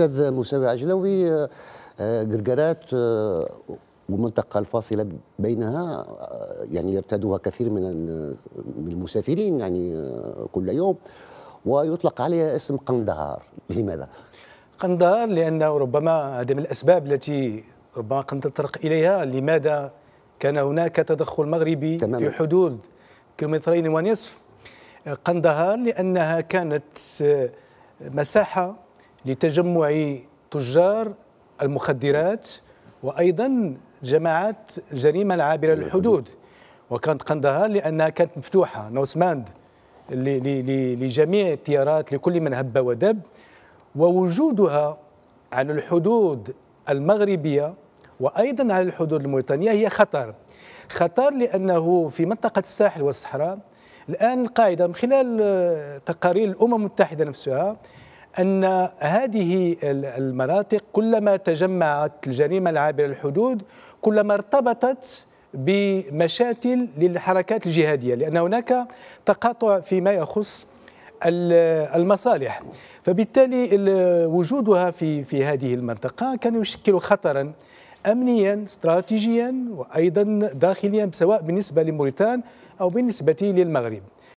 أستاذ مساوي عجلوي آه، آه، قرقرات آه، والمنطقة الفاصلة بينها يعني يرتادها كثير من من المسافرين يعني كل يوم ويطلق عليها اسم قندهار لماذا؟ قندهار لأنه ربما هذه من الأسباب التي ربما قد نتطرق إليها لماذا كان هناك تدخل مغربي تمام. في حدود كيلومترين ونصف قندهار لأنها كانت مساحة لتجمع تجار المخدرات وايضا جماعات جريمه العابره للحدود وكانت قندهار لانها كانت مفتوحه نوسماند لجميع التيارات لكل من هب ودب ووجودها على الحدود المغربيه وايضا على الحدود الموريتانيه هي خطر خطر لانه في منطقه الساحل والصحراء الان القاعده من خلال تقارير الامم المتحده نفسها أن هذه المناطق كلما تجمعت الجريمة العابرة الحدود كلما ارتبطت بمشاتل للحركات الجهادية لأن هناك تقاطع فيما يخص المصالح فبالتالي وجودها في في هذه المنطقة كان يشكل خطرا أمنيا استراتيجيا وأيضا داخليا سواء بالنسبة لموريتان أو بالنسبة للمغرب